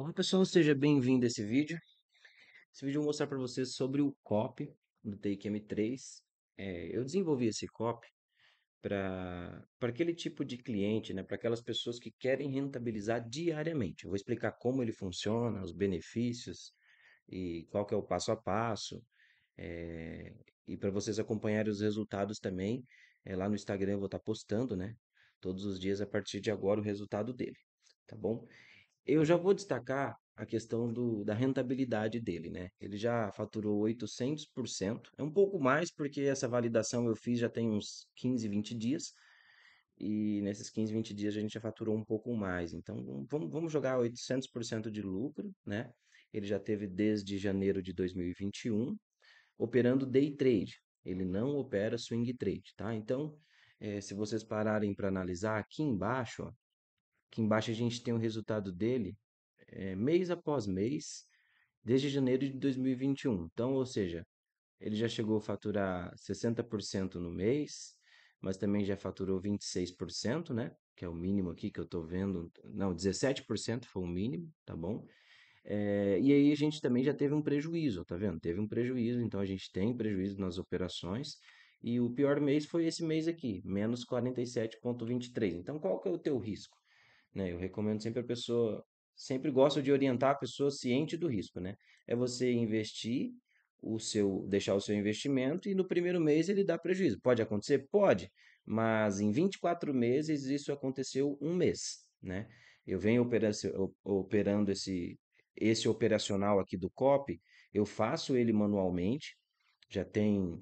Olá pessoal, seja bem-vindo a esse vídeo. Esse vídeo eu vou mostrar para vocês sobre o COP do Take M3. É, eu desenvolvi esse COP para aquele tipo de cliente, né, para aquelas pessoas que querem rentabilizar diariamente. Eu vou explicar como ele funciona, os benefícios e qual que é o passo a passo. É, e para vocês acompanharem os resultados também, é, lá no Instagram eu vou estar tá postando, né? Todos os dias a partir de agora o resultado dele, tá bom? Eu já vou destacar a questão do, da rentabilidade dele, né? Ele já faturou 800%, é um pouco mais porque essa validação eu fiz já tem uns 15, 20 dias, e nesses 15, 20 dias a gente já faturou um pouco mais. Então, vamos, jogar 800% de lucro, né? Ele já teve desde janeiro de 2021, operando day trade. Ele não opera swing trade, tá? Então, é, se vocês pararem para analisar aqui embaixo, ó, Aqui embaixo a gente tem o resultado dele é, mês após mês, desde janeiro de 2021. Então, ou seja, ele já chegou a faturar 60% no mês, mas também já faturou 26%, né? Que é o mínimo aqui que eu estou vendo. Não, 17% foi o mínimo, tá bom? É, e aí a gente também já teve um prejuízo, tá vendo? Teve um prejuízo, então a gente tem prejuízo nas operações. E o pior mês foi esse mês aqui, menos 47,23. Então, qual que é o teu risco? Né? Eu recomendo sempre a pessoa, sempre gosto de orientar a pessoa ciente do risco, né? É você investir o seu, deixar o seu investimento e no primeiro mês ele dá prejuízo. Pode acontecer? Pode, mas em 24 meses isso aconteceu um mês, né? Eu venho operando esse, esse operacional aqui do COP, eu faço ele manualmente, já tem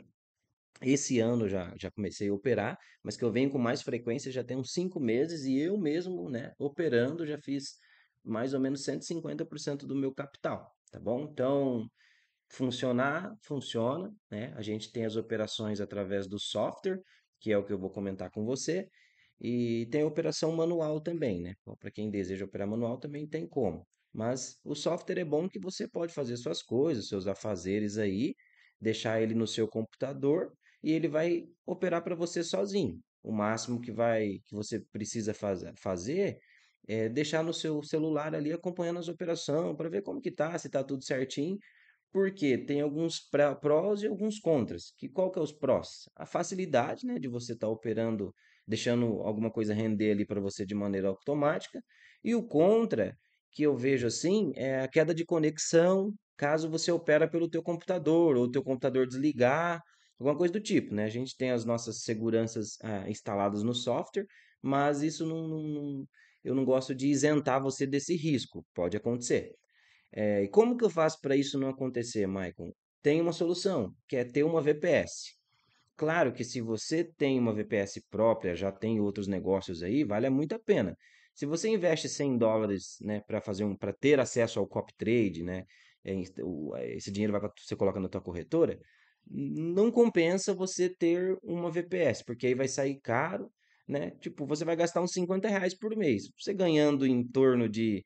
esse ano já, já comecei a operar, mas que eu venho com mais frequência já tem uns cinco meses e eu mesmo, né, operando, já fiz mais ou menos 150% do meu capital, tá bom? Então, funcionar, funciona, né? A gente tem as operações através do software, que é o que eu vou comentar com você, e tem a operação manual também, né? Para quem deseja operar manual também tem como. Mas o software é bom que você pode fazer suas coisas, seus afazeres aí, deixar ele no seu computador e ele vai operar para você sozinho. O máximo que vai que você precisa faz, fazer é deixar no seu celular ali acompanhando as operações para ver como que tá, se tá tudo certinho, porque tem alguns prós e alguns contras. Que qual que é os prós? A facilidade, né, de você estar tá operando, deixando alguma coisa render ali para você de maneira automática, e o contra que eu vejo assim é a queda de conexão, caso você opera pelo teu computador ou o teu computador desligar Alguma coisa do tipo, né? A gente tem as nossas seguranças ah, instaladas no software, mas isso não, não, eu não gosto de isentar você desse risco. Pode acontecer. É, e como que eu faço para isso não acontecer, Michael? Tem uma solução, que é ter uma VPS. Claro que se você tem uma VPS própria, já tem outros negócios aí, vale muito a pena. Se você investe 100 dólares né, para fazer um, para ter acesso ao copy trade, né, é, é, esse dinheiro vai para você coloca na tua corretora, não compensa você ter uma VPS, porque aí vai sair caro, né? Tipo, você vai gastar uns 50 reais por mês. Você ganhando em torno de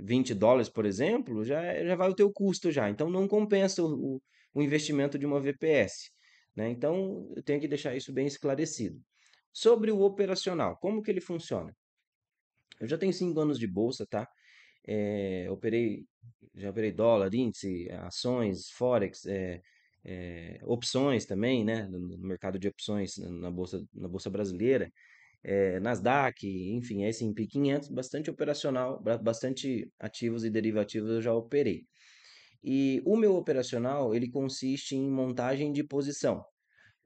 20 dólares, por exemplo, já, é, já vai o teu custo já. Então, não compensa o, o investimento de uma VPS. Né? Então, eu tenho que deixar isso bem esclarecido. Sobre o operacional, como que ele funciona? Eu já tenho 5 anos de bolsa, tá? É, operei, já operei dólar, índice, ações, forex, é, é, opções também, né, no mercado de opções na bolsa, na bolsa brasileira, é, Nasdaq, enfim, S&P 500, bastante operacional, bastante ativos e derivativos eu já operei. E o meu operacional ele consiste em montagem de posição.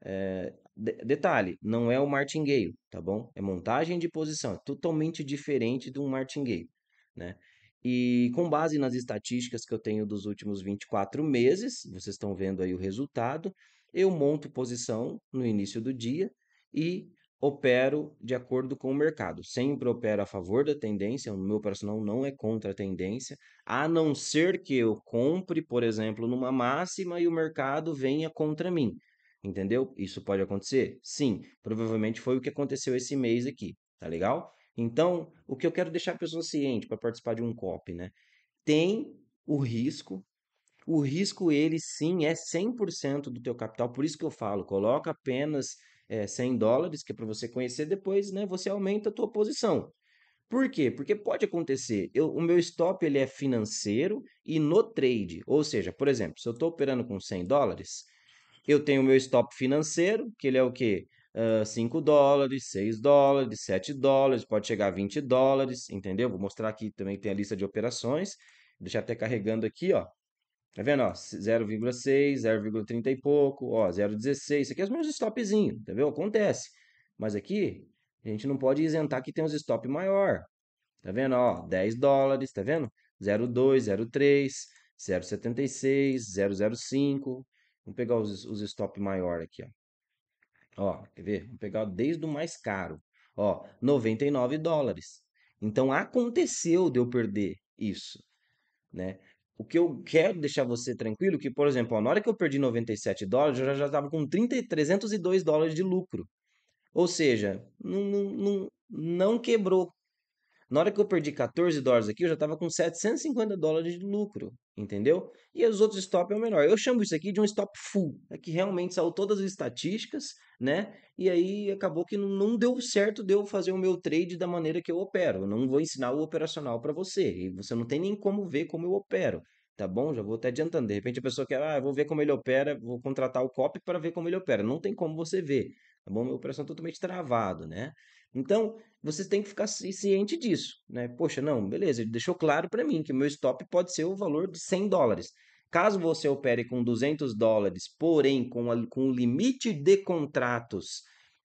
É, de, detalhe, não é o martingale, tá bom? É montagem de posição, é totalmente diferente de um martingale, né? E com base nas estatísticas que eu tenho dos últimos 24 meses, vocês estão vendo aí o resultado, eu monto posição no início do dia e opero de acordo com o mercado. Sempre opero a favor da tendência, o meu operacional não é contra a tendência, a não ser que eu compre, por exemplo, numa máxima e o mercado venha contra mim. Entendeu? Isso pode acontecer? Sim, provavelmente foi o que aconteceu esse mês aqui, tá legal? Então, o que eu quero deixar a pessoa ciente para participar de um COP, né? Tem o risco. O risco, ele sim, é 100% do teu capital. Por isso que eu falo, coloca apenas é, eh, 100 dólares, que é para você conhecer, depois né, você aumenta a tua posição. Por quê? Porque pode acontecer, eu, o meu stop ele é financeiro e no trade. Ou seja, por exemplo, se eu estou operando com 100 dólares, eu tenho o meu stop financeiro, que ele é o quê? uh, 5 dólares, 6 dólares, 7 dólares, pode chegar a 20 dólares, entendeu? Vou mostrar aqui também que tem a lista de operações. Vou deixar até carregando aqui, ó. Tá vendo? 0,6, 0,30 e pouco, ó, 0,16. Isso aqui é os meus stopzinhos, entendeu? Acontece. Mas aqui, a gente não pode isentar que tem os stop maior. Tá vendo? Ó, 10 dólares, tá vendo? 0,2, 0,3, 0,76, 0,05. Vamos pegar os, os stop maior aqui, ó. Ó, quer ver? Vamos pegar desde o mais caro. Ó, 99 dólares. Então aconteceu de eu perder isso, né? O que eu quero deixar você tranquilo que, por exemplo, ó, na hora que eu perdi 97 dólares, eu já estava com 30, 302 dólares de lucro. Ou seja, não, não, não, não quebrou, na hora que eu perdi 14 dólares aqui, eu já estava com 750 dólares de lucro, entendeu? E os outros stop é o menor. Eu chamo isso aqui de um stop full, é que realmente saiu todas as estatísticas, né? E aí acabou que não deu certo de eu fazer o meu trade da maneira que eu opero. Eu não vou ensinar o operacional para você, e você não tem nem como ver como eu opero tá bom? Já vou até adiantando. De repente a pessoa quer, ah, vou ver como ele opera, vou contratar o copy para ver como ele opera. Não tem como você ver, tá bom? Meu operação é totalmente travado, né? Então, você tem que ficar ciente disso, né? Poxa, não, beleza, ele deixou claro para mim que o meu stop pode ser o valor de 100 dólares. Caso você opere com 200 dólares, porém com, a, com o limite de contratos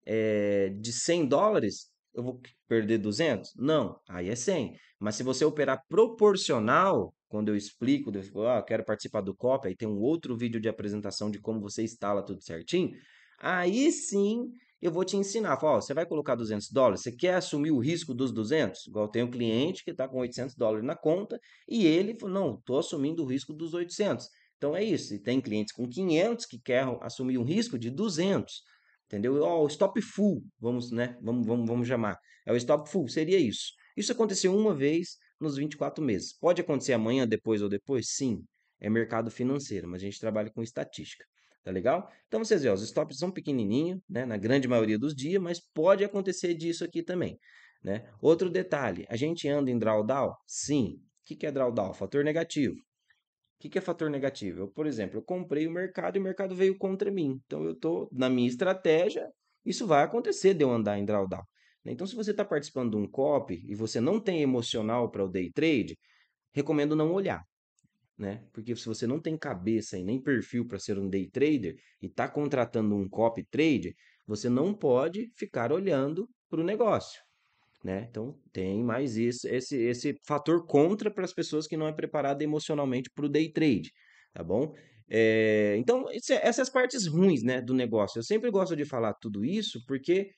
é, de 100 dólares, eu vou perder 200? Não, aí é 100. Mas se você operar proporcional, quando eu explico, eu falo, ah, quero participar do COP, aí tem um outro vídeo de apresentação de como você instala tudo certinho, aí sim eu vou te ensinar. Fala, ó, você vai colocar 200 dólares, você quer assumir o risco dos 200? Igual tem um cliente que está com 800 dólares na conta e ele falou, não, estou assumindo o risco dos 800. Então é isso, e tem clientes com 500 que querem assumir um risco de 200, entendeu? Ó, é o stop full, vamos, né, vamos, vamos, vamos chamar, é o stop full, seria isso. Isso aconteceu uma vez nos 24 meses. Pode acontecer amanhã, depois ou depois? Sim, é mercado financeiro, mas a gente trabalha com estatística. Tá legal? Então vocês vê, os stops são pequenininho, né, na grande maioria dos dias, mas pode acontecer disso aqui também, né? Outro detalhe, a gente anda em drawdown? Sim. O que, que é drawdown? Fator negativo. O que, que é fator negativo? Eu, por exemplo, eu comprei o mercado e o mercado veio contra mim. Então eu tô na minha estratégia, isso vai acontecer de eu andar em drawdown. Né? Então, se você está participando de um COP e você não tem emocional para o day trade, recomendo não olhar né? Porque se você não tem cabeça e nem perfil para ser um day trader e está contratando um copy trade você não pode ficar olhando para o negócio, né? Então tem mais isso, esse, esse fator contra para as pessoas que não é preparada emocionalmente para o day trade, tá bom? É, então, essas partes ruins né, do negócio. Eu sempre gosto de falar tudo isso porque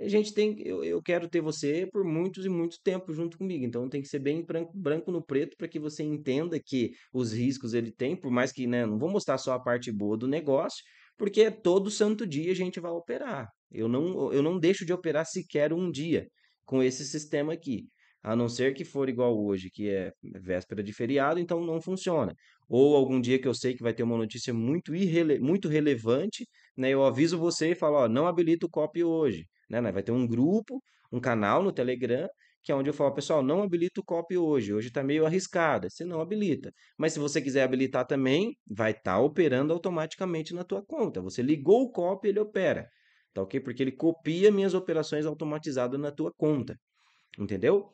a gente tem eu, eu quero ter você por muitos e muito tempo junto comigo então tem que ser bem branco, branco no preto para que você entenda que os riscos ele tem por mais que né não vou mostrar só a parte boa do negócio porque é todo santo dia a gente vai operar eu não eu não deixo de operar sequer um dia com esse sistema aqui a não ser que for igual hoje, que é véspera de feriado, então não funciona. Ou algum dia que eu sei que vai ter uma notícia muito, irrele muito relevante, né? Eu aviso você e falo, ó, não habilito o copy hoje. Né, né? Vai ter um grupo, um canal no Telegram, que é onde eu falo, pessoal, não habilita o copy hoje, hoje está meio arriscado, você não habilita. Mas se você quiser habilitar também, vai estar tá operando automaticamente na tua conta. Você ligou o copy, ele opera, tá ok? Porque ele copia minhas operações automatizadas na tua conta, entendeu?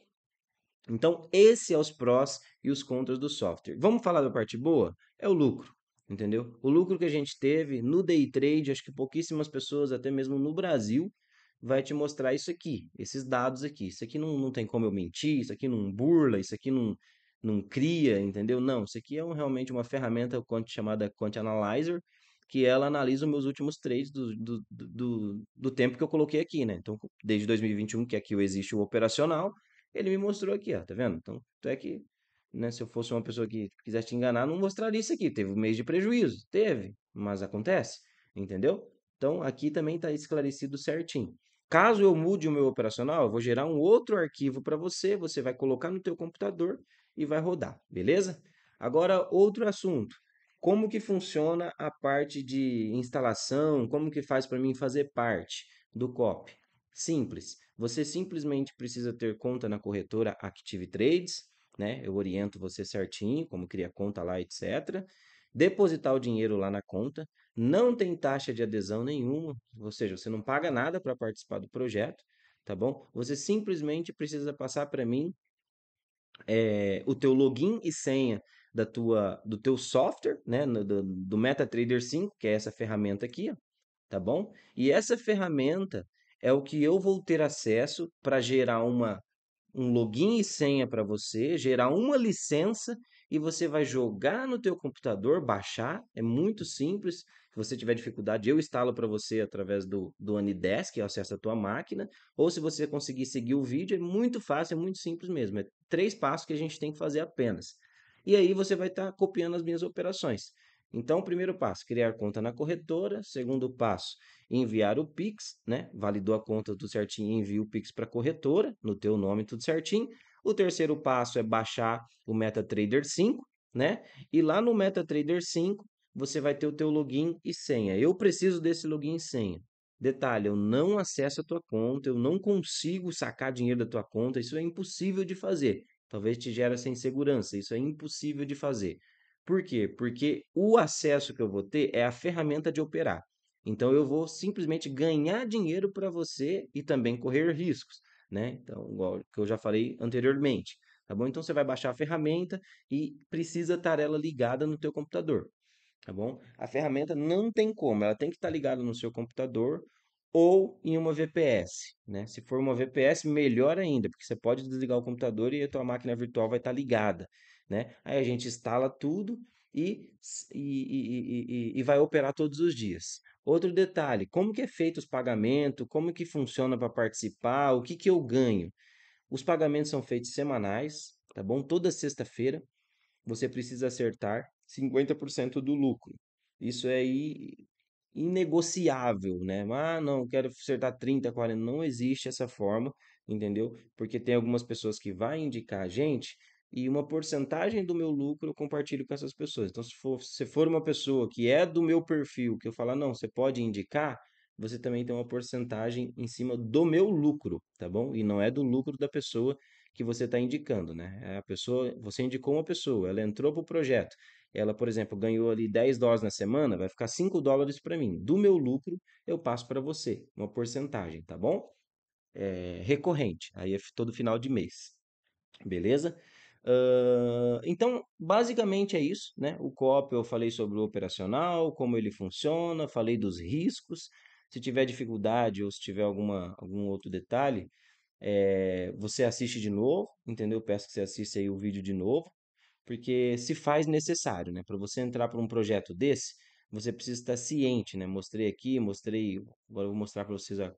Então, esse é os prós e os contras do software. Vamos falar da parte boa? É o lucro entendeu? O lucro que a gente teve no day trade, acho que pouquíssimas pessoas, até mesmo no Brasil, vai te mostrar isso aqui, esses dados aqui. Isso aqui não, não tem como eu mentir, isso aqui não burla, isso aqui não, não cria, entendeu? Não, isso aqui é um, realmente uma ferramenta chamada Quant Analyzer, que ela analisa os meus últimos trades do, do, do, do, tempo que eu coloquei aqui, né? Então, desde 2021, que é aqui existe o operacional, ele me mostrou aqui, ó, tá vendo? Então, tu é que, né, se eu fosse uma pessoa que quisesse te enganar, não mostraria isso aqui. Teve um mês de prejuízo, teve, mas acontece, entendeu? Então, aqui também está esclarecido certinho. Caso eu mude o meu operacional, eu vou gerar um outro arquivo para você, você vai colocar no teu computador e vai rodar, beleza? Agora, outro assunto. Como que funciona a parte de instalação? Como que faz para mim fazer parte do COP? Simples. Você simplesmente precisa ter conta na corretora Active Trades, né? Eu oriento você certinho como cria conta lá, etc. Depositar o dinheiro lá na conta não tem taxa de adesão nenhuma, ou seja, você não paga nada para participar do projeto, tá bom? Você simplesmente precisa passar para mim é, o teu login e senha da tua, do teu software, né, do, do MetaTrader 5, que é essa ferramenta aqui, ó, tá bom? E essa ferramenta é o que eu vou ter acesso para gerar uma um login e senha para você, gerar uma licença e você vai jogar no teu computador, baixar, é muito simples, se você tiver dificuldade, eu instalo para você através do, do Anidesk, eu a tua máquina, ou se você conseguir seguir o vídeo, é muito fácil, é muito simples mesmo. É três passos que a gente tem que fazer apenas. E aí você vai estar tá copiando as minhas operações. Então, primeiro passo, criar conta na corretora. Segundo passo, enviar o Pix, né? Validou a conta tudo certinho, envia o Pix para a corretora, no teu nome tudo certinho. O terceiro passo é baixar o MetaTrader 5, né? E lá no MetaTrader 5, você vai ter o teu login e senha. Eu preciso desse login e senha. Detalhe, eu não acesso a tua conta, eu não consigo sacar dinheiro da tua conta, isso é impossível de fazer. Talvez te gere essa insegurança, isso é impossível de fazer. Por quê? Porque o acesso que eu vou ter é a ferramenta de operar. Então eu vou simplesmente ganhar dinheiro para você e também correr riscos, né? Então, igual que eu já falei anteriormente, tá bom? Então você vai baixar a ferramenta e precisa estar ela ligada no teu computador tá bom? A ferramenta não tem como, ela tem que estar tá ligada no seu computador ou em uma VPS, né? Se for uma VPS, melhor ainda, porque você pode desligar o computador e a tua máquina virtual vai estar tá ligada, né? Aí a gente instala tudo e, e, e, e, vai operar todos os dias. Outro detalhe, como que é feito os pagamentos, como que funciona para participar, o que que eu ganho? Os pagamentos são feitos semanais, tá bom? Toda sexta-feira você precisa acertar 50% do lucro. Isso é inegociável, né? Ah, não, quero acertar 30, 40. Não existe essa forma, entendeu? Porque tem algumas pessoas que vai indicar a gente e uma porcentagem do meu lucro eu compartilho com essas pessoas. Então, se for, se for uma pessoa que é do meu perfil, que eu falar, ah, não, você pode indicar, você também tem uma porcentagem em cima do meu lucro, tá bom? E não é do lucro da pessoa que você está indicando, né? É a pessoa, você indicou uma pessoa, ela entrou para o projeto ela, por exemplo, ganhou ali 10 dólares na semana, vai ficar 5 dólares para mim. Do meu lucro, eu passo para você uma porcentagem, tá bom? É, recorrente, aí é todo final de mês, beleza? Uh, então, basicamente é isso, né? O COP eu falei sobre o operacional, como ele funciona, falei dos riscos. Se tiver dificuldade ou se tiver alguma, algum outro detalhe, é, você assiste de novo, entendeu? Peço que você assista aí o vídeo de novo porque se faz necessário, né? Para você entrar para um projeto desse, você precisa estar ciente, né? Mostrei aqui, mostrei, agora eu vou mostrar para vocês a,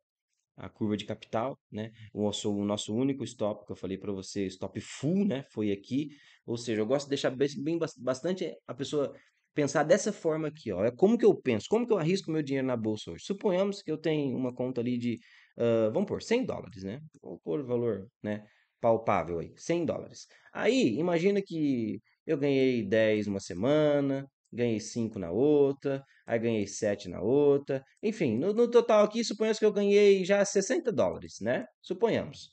a curva de capital, né? O nosso, o nosso único stop que eu falei para você, stop full, né? Foi aqui, ou seja, eu gosto de deixar bem, bem bastante a pessoa pensar dessa forma aqui, ó. É como que eu penso, como que eu arrisco meu dinheiro na bolsa hoje? Suponhamos que eu tenho uma conta ali de, uh, vamos por 100 dólares, né? Vou pôr o valor, né? palpável aí, 100 dólares. Aí, imagina que eu ganhei 10 uma semana, ganhei 5 na outra, aí ganhei 7 na outra. Enfim, no, no total aqui, suponhamos que eu ganhei já 60 dólares, né? Suponhamos.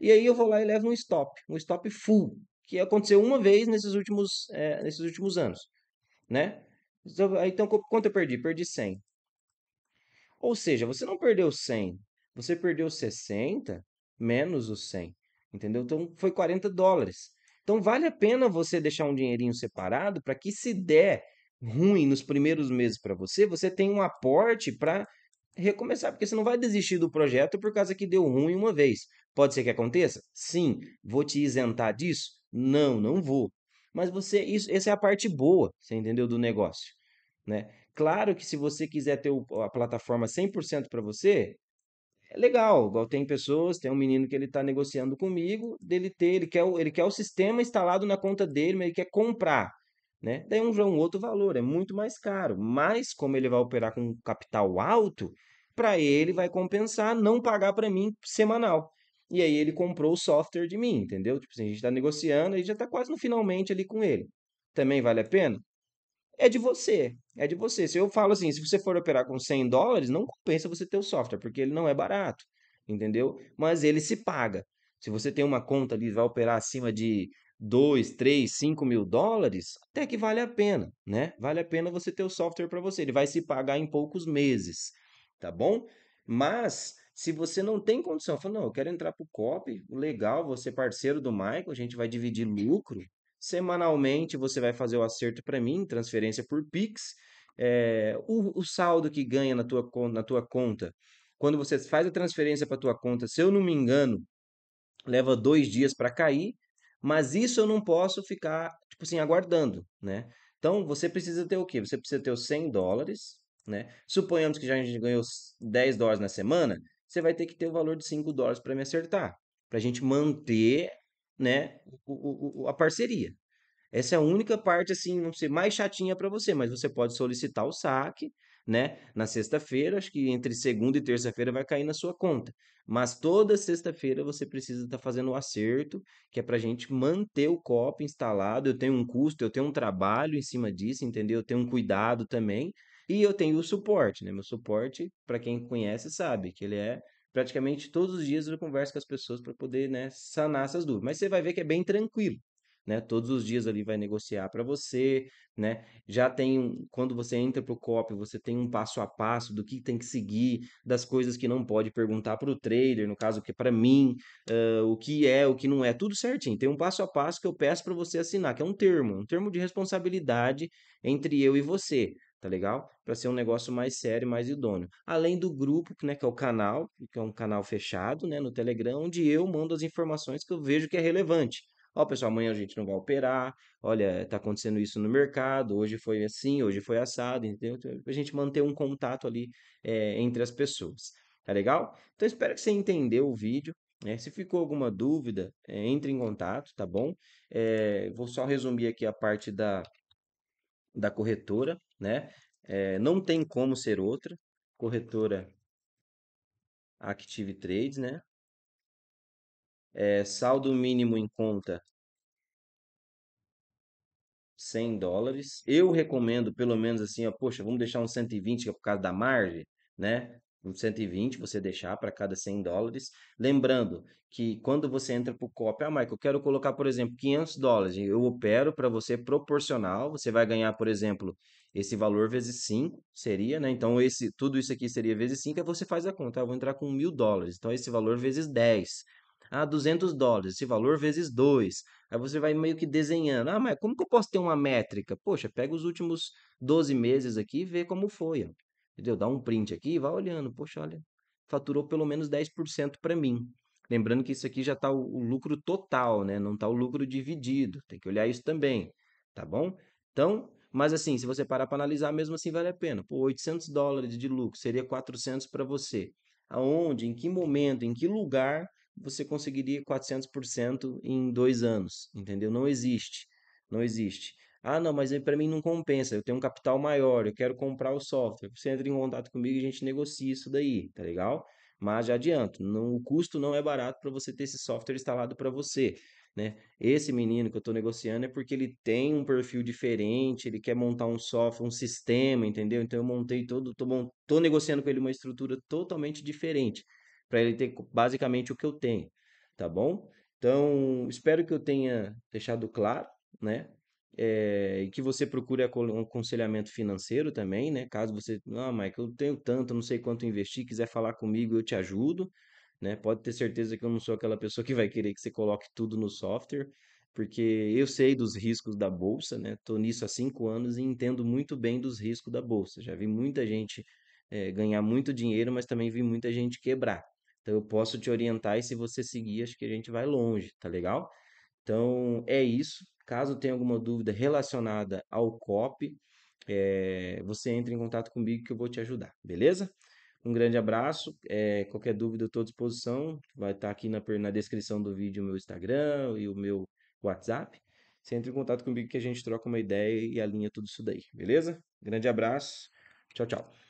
E aí eu vou lá e levo um stop, um stop full, que aconteceu uma vez nesses últimos, é, nesses últimos anos, né? Então, então quanto eu perdi? Perdi 100. Ou seja, você não perdeu 100, você perdeu 60 menos os 100 entendeu? Então foi 40 dólares. Então vale a pena você deixar um dinheirinho separado para que se der ruim nos primeiros meses para você, você tem um aporte para recomeçar, porque você não vai desistir do projeto por causa que deu ruim uma vez. Pode ser que aconteça? Sim. Vou te isentar disso? Não, não vou. Mas você, isso, essa é a parte boa, você entendeu do negócio, né? Claro que se você quiser ter a plataforma 100% para você, é legal, igual tem pessoas, tem um menino que ele está negociando comigo, dele ter, ele quer, o, ele quer o sistema instalado na conta dele, mas ele quer comprar, né? Daí um, é um outro valor, é muito mais caro, mas como ele vai operar com capital alto, para ele vai compensar não pagar para mim semanal. E aí ele comprou o software de mim, entendeu? Tipo, assim, a gente está negociando, e já está quase no finalmente ali com ele. Também vale a pena? é de você. É de você. Se eu falo assim, se você for operar com 100 dólares, não compensa você ter o software, porque ele não é barato, entendeu? Mas ele se paga. Se você tem uma conta ali, vai operar acima de 2, 3, 5 mil dólares, até que vale a pena, né? Vale a pena você ter o software para você. Ele vai se pagar em poucos meses, tá bom? Mas se você não tem condição, fala, não, eu quero entrar para o COP, legal, você parceiro do Michael, a gente vai dividir lucro, Semanalmente você vai fazer o acerto para mim, transferência por Pix. É, o, o, saldo que ganha na tua, na tua conta. Quando você faz a transferência para tua conta, se eu não me engano, leva dois dias para cair, mas isso eu não posso ficar, tipo assim, aguardando, né? Então, você precisa ter o quê? Você precisa ter os 100 dólares, né? Suponhamos que já a gente ganhou 10 dólares na semana, você vai ter que ter o valor de 5 dólares para me acertar, para a gente manter né, o, o, a parceria. Essa é a única parte, assim, não ser mais chatinha para você, mas você pode solicitar o saque, né? Na sexta-feira, acho que entre segunda e terça-feira vai cair na sua conta. Mas toda sexta-feira você precisa estar tá fazendo o acerto, que é para a gente manter o copo instalado. Eu tenho um custo, eu tenho um trabalho em cima disso, entendeu? Eu tenho um cuidado também. E eu tenho o suporte, né? Meu suporte, para quem conhece, sabe que ele é praticamente todos os dias eu converso com as pessoas para poder né, sanar essas dúvidas. Mas você vai ver que é bem tranquilo. Né? Todos os dias ali vai negociar para você, né? Já tem um, quando você entra para o COP, você tem um passo a passo do que tem que seguir, das coisas que não pode perguntar para o trader, no caso que é para mim, uh, o que é, o que não é, tudo certinho. Tem um passo a passo que eu peço para você assinar, que é um termo, um termo de responsabilidade entre eu e você tá legal? Para ser um negócio mais sério, mais idôneo. Além do grupo, né, que é o canal, que é um canal fechado, né, no Telegram, onde eu mando as informações que eu vejo que é relevante. Ó, pessoal, amanhã a gente não vai operar. Olha, tá acontecendo isso no mercado. Hoje foi assim, hoje foi assado, entendeu? Então, a gente manter um contato ali é, entre as pessoas. Tá legal? Então, espero que você entendeu o vídeo. Né? se ficou alguma dúvida, é, entre em contato, tá bom? É, vou só resumir aqui a parte da, da corretora, né? É, não tem como ser outra. Corretora Active Trades, né? É, saldo mínimo em conta 100 dólares. Eu recomendo pelo menos assim, ó, poxa, vamos deixar uns 120 que é por causa da margem, né? 120 você deixar para cada 100 dólares. Lembrando que quando você entra para o COP, ah, Michael, eu quero colocar, por exemplo, 500 dólares, eu opero para você proporcional, você vai ganhar, por exemplo, esse valor vezes 5, seria, né? Então, esse, tudo isso aqui seria vezes 5, aí você faz a conta, eu ah, vou entrar com 1.000 dólares, então esse valor vezes 10. Ah, 200 dólares, esse valor vezes 2. Aí você vai meio que desenhando. Ah, mas como que eu posso ter uma métrica? Poxa, pega os últimos 12 meses aqui e vê como foi. Entendeu? Dá um print aqui e vai olhando. Poxa, olha, faturou pelo menos 10% para mim. Lembrando que isso aqui já está o, o, lucro total, né? Não está o lucro dividido. Tem que olhar isso também, tá bom? Então, mas assim, se você parar para analisar, mesmo assim vale a pena. Pô, 800 dólares de lucro seria 400 para você. Aonde, em que momento, em que lugar você conseguiria 400% em dois anos? Entendeu? Não existe. Não existe. Ah, não, mas para mim não compensa, eu tenho um capital maior, eu quero comprar o software. Você entra em contato comigo e a gente negocia isso daí, tá legal? Mas já adianto, não, o custo não é barato para você ter esse software instalado para você. Né? Esse menino que eu estou negociando é porque ele tem um perfil diferente, ele quer montar um software, um sistema, entendeu? Então eu montei todo, tô, tô negociando com ele uma estrutura totalmente diferente, para ele ter basicamente o que eu tenho, tá bom? Então, espero que eu tenha deixado claro, né? é, que você procure um aconselhamento financeiro também, né? Caso você, ah, Michael, eu tenho tanto, não sei quanto investir, quiser falar comigo, eu te ajudo, né? Pode ter certeza que eu não sou aquela pessoa que vai querer que você coloque tudo no software, porque eu sei dos riscos da bolsa, né? Tô nisso há cinco anos e entendo muito bem dos riscos da bolsa. Já vi muita gente é, ganhar muito dinheiro, mas também vi muita gente quebrar. Então eu posso te orientar e se você seguir, acho que a gente vai longe, tá legal? Então é isso. Caso tenha alguma dúvida relacionada ao COP, é, você entra em contato comigo que eu vou te ajudar, beleza? Um grande abraço. É, qualquer dúvida, eu estou à disposição. Vai estar tá aqui na, na descrição do vídeo o meu Instagram e o meu WhatsApp. Você entra em contato comigo que a gente troca uma ideia e alinha tudo isso daí, beleza? Grande abraço. Tchau, tchau.